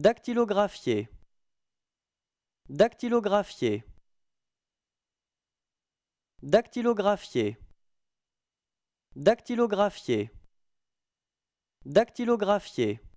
Dactylographier. Dactylographier. Dactylographier. Dactylographier. Dactylographier.